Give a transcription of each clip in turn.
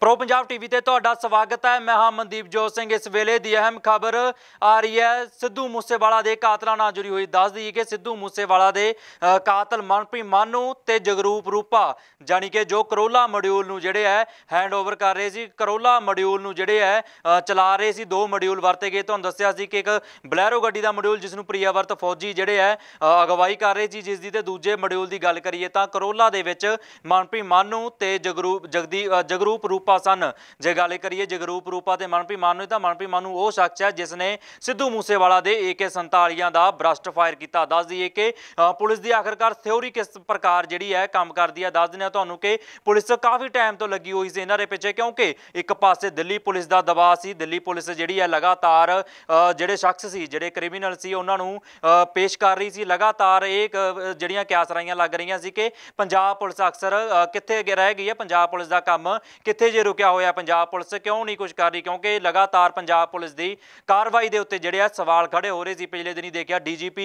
pro Punjab TV ਤੇ ਤੁਹਾਡਾ ਸਵਾਗਤ ਹੈ ਮੈਂ ਹਾਂ ਮਨਦੀਪ ਜੋਤ ਸਿੰਘ ਇਸ ਵੇਲੇ ਦੀ ਅਹਿਮ ਖਬਰ ਆ ਰਹੀ ਹੈ ਸਿੱਧੂ ਮੂਸੇਵਾਲਾ ਦੇ ਕਾਤਲਾਂ ਨਾਲ ਜੁੜੀ ਹੋਈ ਦੱਸ ਦਈਏ ਕਿ ਸਿੱਧੂ ਮੂਸੇਵਾਲਾ ਦੇ ਕਾਤਲ ਮਨਪ੍ਰੀ ਮਾਨੂ ਤੇ ਜਗਰੂਪ ਰੂਪਾ ਜਾਨੀ ਕਿ ਜੋ ਕਰੋਲਾ ਮੋਡਿਊਲ ਨੂੰ ਜਿਹੜੇ ਹੈ ਹੈਂਡਓਵਰ ਕਰ ਰਹੇ ਸੀ ਕਰੋਲਾ ਮੋਡਿਊਲ ਨੂੰ ਜਿਹੜੇ ਹੈ ਚਲਾ ਰਹੇ ਸੀ ਦੋ ਮੋਡਿਊਲ ਵਰਤੇ ਗਏ ਤੁਹਾਨੂੰ ਦੱਸਿਆ ਸੀ ਕਿ ਇੱਕ ਬਲੈਰੋ ਗੱਡੀ ਦਾ ਮੋਡਿਊਲ ਜਿਸ ਨੂੰ ਪ੍ਰਿਆਵਰਤ ਫੌਜੀ ਜਿਹੜੇ ਹੈ ਅਗਵਾਈ ਕਰ ਰਹੇ ਸੀ ਜਿਸ ਦੀ ਤੇ ਦੂਜੇ ਮੋਡਿਊਲ ਦੀ ਗੱਲ ਕਰੀਏ ਤਾਂ ਕਰੋਲਾ ਦੇ ਵਿੱਚ ਮਨਪ੍ਰੀ ਮਾਨੂ ਤੇ ਜਗਰੂਪ ਜਗਦੀ ਜਗਰੂਪ ਰੂਪਾ ਰੂਪਾ ਸਨ ਜੇ ਗੱਲ ਕਰੀਏ ਜਗਰੂਪ ਰੂਪਾ ਤੇ ਮਨਪੀ ਨੂੰ ਤਾਂ ਮਨਪੀ ਨੂੰ ਉਹ ਸ਼ਖਸ ਹੈ ਜਿਸ ਨੇ ਸਿੱਧੂ ਮੂਸੇਵਾਲਾ ਦੇ AK47 ਦਾ ਬਰਸਟ ਫਾਇਰ ਕੀਤਾ ਦੱਸ ਦਈਏ ਕਿ ਪੁਲਿਸ ਦੀ ਆਖਰਕਾਰ ਥਿਉਰੀ ਕਿਸ ਪ੍ਰਕਾਰ ਜਿਹੜੀ ਹੈ ਕੰਮ ਕਰਦੀ ਹੈ ਦੱਸ ਦਿੰਦੇ ਤੁਹਾਨੂੰ ਕਿ ਪੁਲਿਸ ਕਾਫੀ ਟਾਈਮ ਤੋਂ ਲੱਗੀ ਹੋਈ ਸੀ ਇਹਨਾਂ ਦੇ ਪਿੱਛੇ ਕਿਉਂਕਿ ਇੱਕ ਪਾਸੇ ਦਿੱਲੀ ਪੁਲਿਸ ਦਾ ਦਬਾਅ ਸੀ ਦਿੱਲੀ ਪੁਲਿਸ ਜਿਹੜੀ ਹੈ ਲਗਾਤਾਰ ਜਿਹੜੇ ਸ਼ਖਸ ਸੀ ਜਿਹੜੇ ਕ੍ਰਿਮੀਨਲ ਸੀ ਉਹਨਾਂ ਨੂੰ ਪੇਸ਼ ਕਰ ਰਹੀ ਸੀ ਲਗਾਤਾਰ ਇਹ ਜਿਹੜੀਆਂ ਕਿਆਸਰਾਈਆਂ ਲੱਗ ਰਹੀਆਂ ਸੀ ਕਿ ਪੰਜਾਬ ਪੁਲਿਸ ਅਕਸਰ ਕਿੱਥੇ ਰਹਿ ਗਈ ਹੈ ਪੰਜਾਬ ਪੁਲਿਸ ਦਾ ਕੰਮ ਕਿੱਥੇ ਜੇ ਰੁਕਿਆ ਹੋਇਆ ਪੰਜਾਬ ਪੁਲਿਸ ਕਿਉਂ ਨਹੀਂ ਕੁਝ ਕਰ ਰਹੀ ਕਿਉਂਕਿ ਲਗਾਤਾਰ ਪੰਜਾਬ ਪੁਲਿਸ ਦੀ ਕਾਰਵਾਈ ਦੇ ਉੱਤੇ ਜਿਹੜੇ ਆ ਸਵਾਲ ਖੜੇ ਹੋ ਰਹੇ ਸੀ ਪਿਛਲੇ ਦਿਨੀ ਦੇਖਿਆ ਡੀਜੀਪੀ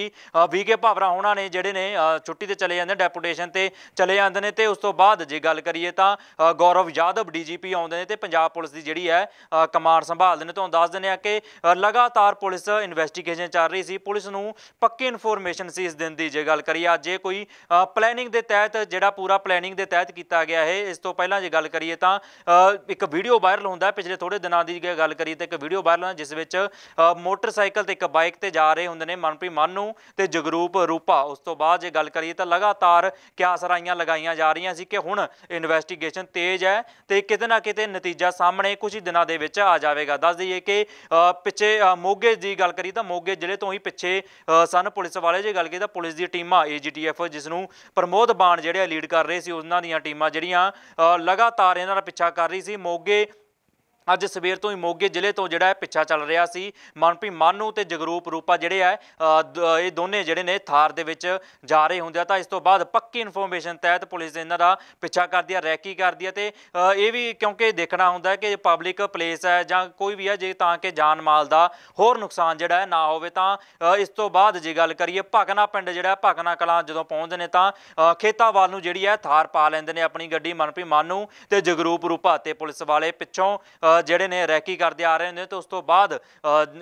ਵੀਕੇ ਭਾਵਰਾ ਹੋਣਾ ਨੇ ਜਿਹੜੇ ਨੇ ਛੁੱਟੀ ਤੇ ਚਲੇ ਜਾਂਦੇ ਡੈਪੂਟੇਸ਼ਨ ਤੇ ਚਲੇ ਜਾਂਦੇ ਨੇ ਤੇ ਉਸ ਤੋਂ ਬਾਅਦ ਜੇ ਗੱਲ ਕਰੀਏ ਤਾਂ ਗੌਰਵ ਯਾਦਵ ਡੀਜੀਪੀ ਆਉਂਦੇ ਨੇ ਤੇ ਪੰਜਾਬ ਪੁਲਿਸ ਦੀ ਜਿਹੜੀ ਹੈ ਕਮਾਂਡ ਸੰਭਾਲਦੇ ਨੇ ਤੁਹਾਨੂੰ ਦੱਸ ਦਿੰਦੇ ਆ ਕਿ ਲਗਾਤਾਰ ਪੁਲਿਸ ਇਨਵੈਸਟੀਗੇਸ਼ਨ ਚੱਲ ਰਹੀ ਸੀ ਪੁਲਿਸ ਨੂੰ ਪੱਕੀ ਇਨਫੋਰਮੇਸ਼ਨ ਸੀ ਇਸ ਦਿਨ ਦੀ ਜੇ ਗੱਲ ਕਰੀਏ ਅੱਜ ਜੇ ਕੋਈ ਪਲੈਨਿੰਗ ਦੇ ਤਹਿਤ ਜਿਹੜਾ ਪੂਰਾ ਪਲੈਨਿੰਗ ਦੇ ਤਹਿਤ ਕੀਤਾ ਗਿਆ ਹੈ ਇਸ ਤੋਂ ਪਹਿਲਾਂ ਜੇ ਗੱਲ ਕਰੀਏ ਤਾਂ ਇੱਕ ਵੀਡੀਓ ਵਾਇਰਲ ਹੁੰਦਾ ਪਿਛਲੇ ਥੋੜੇ ਦਿਨਾਂ ਦੀ ਗੱਲ ਕਰੀ ਤੇ ਇੱਕ ਵੀਡੀਓ ਵਾਇਰਲ ਹੁੰਦਾ ਜਿਸ ਵਿੱਚ ਮੋਟਰਸਾਈਕਲ ਤੇ ਇੱਕ ਬਾਈਕ ਤੇ ਜਾ ਰਹੇ ਹੁੰਦੇ ਨੇ ਮਨਪ੍ਰੀਤ ਮਾਨੂ ਤੇ ਜਗਰੂਪ ਰੂਪਾ ਉਸ ਤੋਂ ਬਾਅਦ ਜੇ ਗੱਲ ਕਰੀਏ ਤਾਂ ਲਗਾਤਾਰ ਕਿਆਸਰਾਈਆਂ ਲਗਾਈਆਂ ਜਾ ਰਹੀਆਂ ਸੀ ਕਿ ਹੁਣ ਇਨਵੈਸਟੀਗੇਸ਼ਨ ਤੇਜ਼ ਹੈ ਤੇ ਕਿਤੇ ਨਾ ਕਿਤੇ ਨਤੀਜਾ ਸਾਹਮਣੇ ਕੁਝ ਹੀ ਦਿਨਾਂ ਦੇ ਵਿੱਚ ਆ ਜਾਵੇਗਾ ਦੱਸ ਦਈਏ ਕਿ ਪਿੱਛੇ ਮੋਗੇ ਦੀ ਗੱਲ ਕਰੀ ਤਾਂ ਮੋਗੇ ਜ਼ਿਲ੍ਹੇ ਤੋਂ ਹੀ ਪਿੱਛੇ ਸਨ ਪੁਲਿਸ ਵਾਲੇ ਜੇ ਗੱਲ ਕਰੀ ਤਾਂ ਪੁਲਿਸ ਦੀ ਟੀਮਾਂ ਏਜੀਟੀਐਫ ਜਿਸ ਨੂੰ ਪ੍ਰਮੋਦ ਬਾਣ ਜਿਹੜੇ ਲੀਡ ਕਰ ਰਹੇ ਸੀ ਉਹਨਾਂ ਦੀਆਂ ਟੀਮਾਂ ਜਿਹੜੀਆਂ ਲਗਾਤਾਰ ਇਹਨਾਂ ਦਾ ਪਿੱਛਾ ਕਰ ਰਹੀ ਸੀ ਮੋਗੇ ਅੱਜ ਸਵੇਰ ਤੋਂ ਹੀ ਮੋਗੇ ਜ਼ਿਲ੍ਹੇ ਤੋਂ ਜਿਹੜਾ ਹੈ ਪਿੱਛਾ ਚੱਲ ਰਿਹਾ ਸੀ ਮਨਪ੍ਰੀਤ ਮਾਨੂ ਤੇ ਜਗਰੂਪ ਰੂਪਾ ਜਿਹੜੇ ਆ ਇਹ ਦੋਨੇ ਜਿਹੜੇ ਨੇ ਥਾਰ ਦੇ ਵਿੱਚ ਜਾ ਰਹੇ ਹੁੰਦੇ ਆ ਤਾਂ ਇਸ ਤੋਂ ਬਾਅਦ ਪੱਕੀ ਇਨਫੋਰਮੇਸ਼ਨ ਤਹਿਤ ਪੁਲਿਸ ਇਹਨਾਂ ਦਾ ਪਿੱਛਾ ਕਰਦੀ ਆ ਰੈਕੀ ਕਰਦੀ ਆ ਤੇ ਇਹ ਵੀ ਕਿਉਂਕਿ ਦੇਖਣਾ ਹੁੰਦਾ ਕਿ ਪਬਲਿਕ ਪਲੇਸ ਹੈ ਜਾਂ ਕੋਈ ਵੀ ਹੈ ਜੇ ਤਾਂ ਕਿ ਜਾਨ ਮਾਲ ਦਾ ਹੋਰ ਨੁਕਸਾਨ ਜਿਹੜਾ ਹੈ ਨਾ ਹੋਵੇ ਤਾਂ ਇਸ ਤੋਂ ਬਾਅਦ ਜੇ ਗੱਲ ਕਰੀਏ ਭਗਨਾ ਪਿੰਡ ਜਿਹੜਾ ਭਗਨਾ ਕਲਾਂ ਜਦੋਂ ਪਹੁੰਚਦੇ ਨੇ ਤਾਂ ਖੇਤਾਵਾਲ ਨੂੰ ਜਿਹੜੀ ਹੈ ਥਾਰ ਪਾ ਲੈਂਦੇ ਨੇ ਆਪਣੀ ਗੱਡੀ ਮਨਪ੍ਰੀਤ ਮਾਨੂ ਤੇ ਜਗਰੂਪ ਰੂਪਾ ਤੇ ਪੁਲਿਸ ਵਾਲੇ ਪਿੱਛੋਂ ਜਿਹੜੇ ਨੇ ਰੈਕੀ ਕਰਦੇ ਆ ਰਹੇ ਨੇ ਤੇ ਉਸ ਤੋਂ ਬਾਅਦ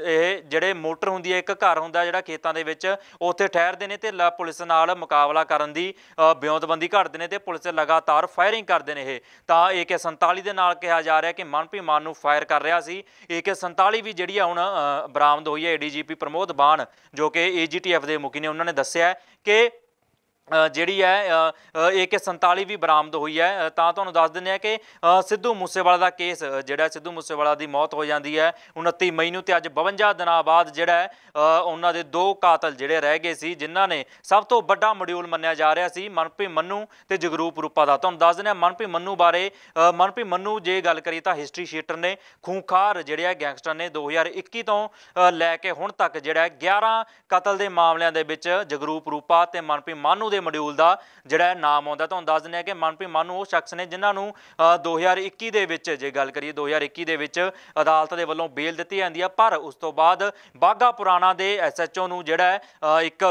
ਇਹ ਜਿਹੜੇ ਮੋਟਰ ਹੁੰਦੀ ਹੈ ਇੱਕ ਘਰ ਹੁੰਦਾ ਜਿਹੜਾ ਖੇਤਾਂ ਦੇ ਵਿੱਚ ਉੱਥੇ ਠਹਿਰਦੇ ਨੇ ਤੇ ਪੁਲਿਸ ਨਾਲ ਮੁਕਾਬਲਾ ਕਰਨ ਦੀ ਬਿਉਂਤਬੰਦੀ ਘੜਦੇ ਨੇ ਤੇ ਪੁਲਿਸ ਲਗਾਤਾਰ ਫਾਇਰਿੰਗ ਕਰਦੇ ਨੇ ਇਹ ਤਾਂ AK47 47 ਦੇ ਨਾਲ ਕਿਹਾ ਜਾ ਰਿਹਾ ਕਿ ਮਨਪੀ ਮਾਨ ਨੂੰ ਫਾਇਰ ਕਰ ਰਿਹਾ ਸੀ AK47 47 ਵੀ ਜਿਹੜੀ ਆ ਹੁਣ ਬਰਾਮਦ ਹੋਈ ਹੈ ADGP ਪ੍ਰਮੋਦ ਬਾਣ ਜੋ ਕਿ AGTF ਦੇ ਮੁਖੀ ਨੇ ਉਹਨਾਂ ਨੇ ਦੱਸਿਆ ਕਿ ਜਿਹੜੀ ਹੈ AK47 ਵੀ ਬਰਾਮਦ ਹੋਈ ਹੈ ਤਾਂ ਤੁਹਾਨੂੰ ਦੱਸ ਦਿੰਦੇ ਆ ਕਿ ਸਿੱਧੂ ਮੂਸੇਵਾਲਾ ਦਾ ਕੇਸ ਜਿਹੜਾ ਸਿੱਧੂ ਮੂਸੇਵਾਲਾ ਦੀ ਮੌਤ ਹੋ ਜਾਂਦੀ ਹੈ 29 ਮਈ ਨੂੰ ਤੇ ਅੱਜ 52 ਦਿਨਾਂ ਬਾਅਦ ਜਿਹੜਾ ਉਹਨਾਂ ਦੇ ਦੋ ਕਾਤਲ ਜਿਹੜੇ ਰਹਿ ਗਏ ਸੀ ਜਿਨ੍ਹਾਂ ਨੇ ਸਭ ਤੋਂ ਵੱਡਾ ਮੋਡਿਊਲ ਮੰਨਿਆ ਜਾ ਰਿਹਾ ਸੀ ਮਨਪ੍ਰੀਤ ਮੰਨੂ ਤੇ ਜਗਰੂਪ ਰੂਪਾ ਦਾ ਤੁਹਾਨੂੰ ਦੱਸ ਦਿੰਦੇ ਆ ਮਨਪ੍ਰੀਤ ਮੰਨੂ ਬਾਰੇ ਮਨਪ੍ਰੀਤ ਮੰਨੂ ਜੇ ਗੱਲ ਕਰੀ ਤਾਂ ਹਿਸਟਰੀ ਸ਼ੀਟਰ ਨੇ ਖੂੰਖਾਰ ਜਿਹੜੇ ਆ ਗੈਂਗਸਟਰ ਨੇ 2021 ਤੋਂ ਲੈ ਕੇ ਹੁਣ ਤੱਕ ਜਿਹੜਾ 11 ਕਤਲ ਦੇ ਮਾਮਲਿਆਂ ਦੇ ਵਿੱਚ ਜਗਰੂਪ ਰੂਪਾ ਤੇ ਮਨਪ੍ਰੀਤ ਮੰਨੂ ਦੇ ਮੋਡਿਊਲ ਦਾ ਜਿਹੜਾ ਨਾਮ ਆਉਂਦਾ ਤੁਹਾਨੂੰ ਦੱਸ ਦਿੰਦੇ ਆ ਕਿ ਮਨਪ੍ਰੀਤ ਮਾਨੂ ਉਹ ਸ਼ਖਸ ਨੇ ਜਿਨ੍ਹਾਂ ਨੂੰ 2021 ਦੇ ਵਿੱਚ ਜੇ ਗੱਲ ਕਰੀਏ 2021 ਦੇ ਵਿੱਚ ਅਦਾਲਤ ਦੇ ਵੱਲੋਂ ਬੇਲ ਦਿੱਤੀ ਜਾਂਦੀ ਆ ਪਰ ਉਸ ਤੋਂ ਬਾਅਦ ਬਾਗਾ ਪੁਰਾਣਾ ਦੇ ਐਸਐਚਓ ਨੂੰ ਜਿਹੜਾ ਇੱਕ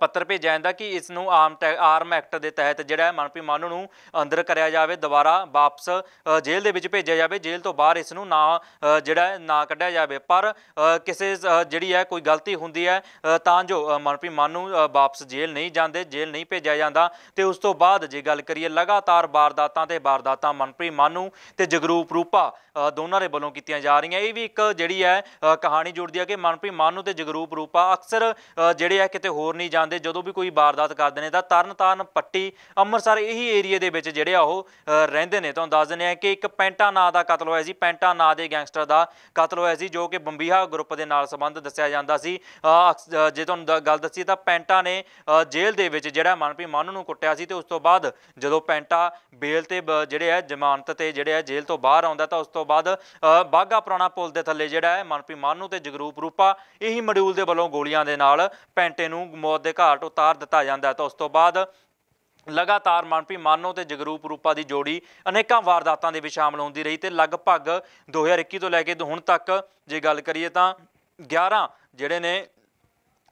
ਪੱਤਰ ਭੇਜਿਆ ਜਾਂਦਾ ਕਿ ਇਸ ਨੂੰ ਆਰਮ ਆਰਮ ਐਕਟ ਦੇ ਤਹਿਤ ਜਿਹੜਾ ਮਨਪ੍ਰੀਤ ਮਾਨੂ ਨੂੰ ਅੰਦਰ ਕਰਿਆ ਜਾਵੇ ਦੁਬਾਰਾ ਵਾਪਸ ਜੇਲ੍ਹ ਦੇ ਵਿੱਚ ਭੇਜਿਆ ਜਾਵੇ ਜੇਲ੍ਹ ਤੋਂ ਬਾਹਰ ਇਸ ਨੂੰ ਨਾ ਜਿਹੜਾ ਨਾ ਕੱਢਿਆ ਜਾਵੇ ਪਰ ਕਿਸੇ ਜਿਹੜੀ ਹੈ ਕੋਈ ਗਲਤੀ ਹੁੰਦੀ ਹੈ ਤਾਂ ਜੋ ਮਨਪ੍ਰੀਤ ਮਾਨੂ ਵਾਪਸ ਜੇਲ੍ਹ ਨਹੀਂ ਜਾਂਦੇ ਜੇਲ੍ਹ ਨਹੀਂ ਭੇਜਿਆ ਜਾਂਦਾ ਤੇ ਉਸ ਤੋਂ ਬਾਅਦ ਜੇ ਗੱਲ ਕਰੀਏ ਲਗਾਤਾਰ ਵਾਰਦਾਤਾਂ ਤੇ ਵਾਰਦਾਤਾਂ ਮਨਪ੍ਰੀਤ ਮਾਨੂ ਤੇ ਜਗਰੂਪ ਰੂਪਾ ਦੋਨਾਂ ਦੇ ਵੱਲੋਂ ਕੀਤੀਆਂ ਜਾ ਰਹੀਆਂ ਇਹ ਵੀ ਇੱਕ ਜਿਹੜੀ ਹੈ ਕਹਾਣੀ ਜੁੜਦੀ ਹੈ ਕਿ ਮਨਪ੍ਰੀਤ ਮਾਨੂ ਤੇ ਜਗਰੂਪ ਰੂਪਾ ਅਕਸਰ ਜਿਹੜੇ ਹੈ ਕਿਤੇ ਹੋਰ ਨਹੀਂ ਜਾਂਦੇ ਜਦੋਂ ਵੀ ਕੋਈ ਵਾਰਦਾਤ ਕਰਦੇ ਨੇ ਤਾਂ ਤਰਨਤਾਰਨ ਪੱਟੀ ਅੰਮ੍ਰਿਤਸਰ ਇਹੀ ਏਰੀਆ ਦੇ ਵਿੱਚ ਜਿਹੜੇ ਆ ਉਹ ਰਹਿੰਦੇ ਨੇ ਤੁਹਾਨੂੰ ਦੱਸ ਦਿੰਦੇ ਆ ਕਿ ਇੱਕ ਪੈਂਟਾ ਨਾਂ ਦਾ ਕਤਲ ਹੋਇਆ ਸੀ ਪੈਂਟਾ ਨਾਂ ਦੇ ਗੈਂਗਸਟਰ ਦਾ ਕਤਲ ਹੋਇਆ ਸੀ ਜੋ ਕਿ ਬੰਬੀਹਾ ਗਰੁੱਪ ਦੇ ਨਾਲ ਸੰਬੰਧ ਦੱਸਿਆ ਜਾਂਦਾ ਸੀ ਜੇ ਤੁਹਾਨੂੰ ਗੱਲ ਦੱਸੀ ਤਾਂ ਪੈਂਟਾ ਨੇ ਜੇਲ੍ਹ ਦੇ ਵਿੱਚ ਜਿਹੜਾ ਮਨਪ੍ਰੀਤ ਮਾਨ ਨੂੰ ਕੁੱਟਿਆ ਸੀ ਤੇ ਉਸ ਤੋਂ ਬਾਅਦ ਜਦੋਂ ਪੈਂਟਾ ਬੇਲ ਤੇ ਜਿਹੜੇ ਆ ਜ਼ਮਾਨਤ ਤੇ ਜਿਹੜੇ ਆ ਜੇਲ੍ਹ ਤੋਂ ਬਾਹਰ ਆਉਂਦਾ ਤਾਂ ਉਸ ਤੋਂ ਬਾਅਦ ਬਾਗਾ ਪੁਰਾਣਾ ਪੁਲ ਦੇ ਥੱਲੇ ਜਿਹੜਾ ਹੈ ਮਨਪ੍ਰੀਤ ਨੂੰ ਤੇ ਜਗਰੂਪ ਰੂਪਾ ਇਹੀ ਮੋਡਿਊਲ ਦੇ ਵੱਲੋਂ ਗੋਲੀਆਂ ਦੇ ਨਾਲ ਪੈਂਟੇ ਨੂੰ ਮੌਤ ਦੇ ਘਾਟ ਉਤਾਰ ਦਿੱਤਾ ਜਾਂਦਾ ਹੈ ਤਾਂ ਉਸ ਤੋਂ ਬਾਅਦ ਲਗਾਤਾਰ ਮਨਪੀ ਮਾਨੋ ਤੇ ਜਗਰੂਪ ਰੂਪਾ ਦੀ ਜੋੜੀ ਅਨੇਕਾਂ ਵਾਰਦਾਤਾਂ ਦੇ ਵਿੱਚ ਸ਼ਾਮਲ ਹੁੰਦੀ ਰਹੀ ਤੇ ਲਗਭਗ 2021 ਤੋਂ ਲੈ ਕੇ ਹੁਣ ਤੱਕ ਜੇ ਗੱਲ ਕਰੀਏ ਤਾਂ 11 ਜਿਹੜੇ ਨੇ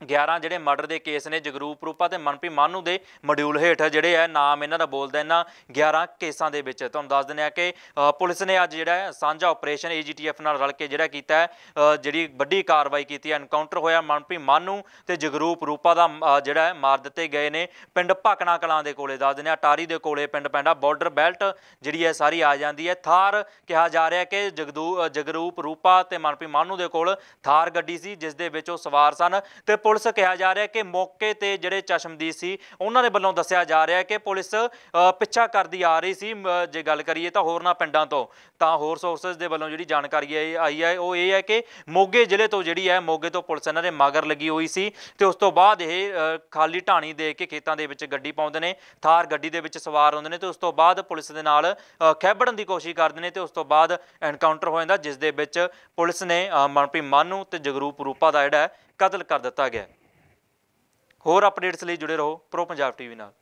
11 ਜਿਹੜੇ ਮਰਡਰ ਦੇ ਕੇਸ ਨੇ ਜਗਰੂਪ ਰੂਪਾ ਤੇ ਮਨਪ੍ਰੀਤ ਮਾਨੂ ਦੇ ਮੋਡਿਊਲ ਹੇਠ ਜਿਹੜੇ ਆ ਨਾਮ ਇਹਨਾਂ ਦਾ ਬੋਲਦਾ ਇਹਨਾਂ 11 ਕੇਸਾਂ ਦੇ ਵਿੱਚ ਤੁਹਾਨੂੰ ਦੱਸ ਦਿੰਦੇ ਆ ਕਿ ਪੁਲਿਸ ਨੇ ਅੱਜ ਜਿਹੜਾ ਸਾਂਝਾ ਆਪਰੇਸ਼ਨ ਏਜੀਟੀਐਫ ਨਾਲ ਰਲ ਕੇ ਜਿਹੜਾ ਕੀਤਾ ਹੈ ਜਿਹੜੀ ਵੱਡੀ ਕਾਰਵਾਈ ਕੀਤੀ ਐਨਕਾਊਂਟਰ ਹੋਇਆ ਮਨਪ੍ਰੀਤ ਮਾਨੂ ਤੇ ਜਗਰੂਪ ਰੂਪਾ ਦਾ ਜਿਹੜਾ ਮਾਰ ਦਿੱਤੇ ਗਏ ਨੇ ਪਿੰਡ ਭਕਣਾ ਕਲਾਂ ਦੇ ਕੋਲੇ ਦੱਸ ਦਿੰਦੇ ਆ ਟਾਰੀ ਦੇ ਕੋਲੇ ਪਿੰਡ ਪੈਂਦਾ ਬਾਰਡਰ ਬੈਲਟ ਜਿਹੜੀ ਹੈ ਸਾਰੀ ਆ ਜਾਂਦੀ ਹੈ ਥਾਰ ਕਿਹਾ ਜਾ ਰਿਹਾ ਕਿ ਜਗਦੂ ਜਗਰੂਪ ਰੂਪਾ ਤੇ ਮਨਪ੍ਰੀਤ ਮਾਨੂ ਦੇ ਕੋਲ ਥਾਰ ਗੱਡੀ ਸੀ ਜਿਸ ਦੇ ਵਿੱਚ ਉਹ ਸਵਾਰ ਸਨ ਤੇ ਪੁਲਿਸ ਕਿਹਾ ਜਾ ਰਿਹਾ ਕਿ ਮੌਕੇ ਤੇ ਜਿਹੜੇ ਚਸ਼ਮਦੀਦ ਸੀ ਉਹਨਾਂ ਦੇ ਵੱਲੋਂ ਦੱਸਿਆ ਜਾ ਰਿਹਾ ਕਿ ਪੁਲਿਸ ਪਿੱਛਾ ਕਰਦੀ ਆ ਰਹੀ ਸੀ ਜੇ ਗੱਲ ਕਰੀਏ ਤਾਂ ਹੋਰਨਾਂ ਪਿੰਡਾਂ ਤੋਂ ਤਾਂ ਹੋਰ ਸੋਰਸਸ ਦੇ ਵੱਲੋਂ ਜਿਹੜੀ ਜਾਣਕਾਰੀ ਆਈ ਹੈ ਉਹ ਇਹ ਹੈ ਕਿ ਮੋਗੇ ਜ਼ਿਲ੍ਹੇ ਤੋਂ ਜਿਹੜੀ ਹੈ ਮੋਗੇ ਤੋਂ ਪੁਲਿਸ ਇਹਨਾਂ ਦੇ ਮਗਰ ਲੱਗੀ ਹੋਈ ਸੀ ਤੇ ਉਸ ਤੋਂ ਬਾਅਦ ਇਹ ਖਾਲੀ ਢਾਣੀ ਦੇ ਕੇ ਖੇਤਾਂ ਦੇ ਵਿੱਚ ਗੱਡੀ ਪਾਉਂਦੇ ਨੇ ਥਾਰ ਗੱਡੀ ਦੇ ਵਿੱਚ ਸਵਾਰ ਹੁੰਦੇ ਨੇ ਤੇ ਉਸ ਤੋਂ ਬਾਅਦ ਪੁਲਿਸ ਦੇ ਨਾਲ ਖਹਿਬੜਨ ਦੀ ਕੋਸ਼ਿਸ਼ ਕਰਦੇ ਨੇ ਤੇ ਉਸ ਤੋਂ ਬਾਅਦ ਐਨਕਾਊਂਟਰ ਹੋ ਜਾਂਦਾ ਜਿਸ ਦੇ ਵਿੱਚ ਪੁਲਿਸ ਨੇ ਮਨਪ੍ਰੀਤ ਮਾਨੂ ਤੇ ਜਗਰੂਪ ਰੂਪਾ ਦਾ ਜਿਹੜਾ ਕਤਲ ਕਰ ਦਿੱਤਾ ਗਿਆ ਹੋਰ ਅਪਡੇਟਸ ਲਈ ਜੁੜੇ ਰਹੋ ਪ੍ਰੋ ਪੰਜਾਬ ਟੀਵੀ ਨਾਲ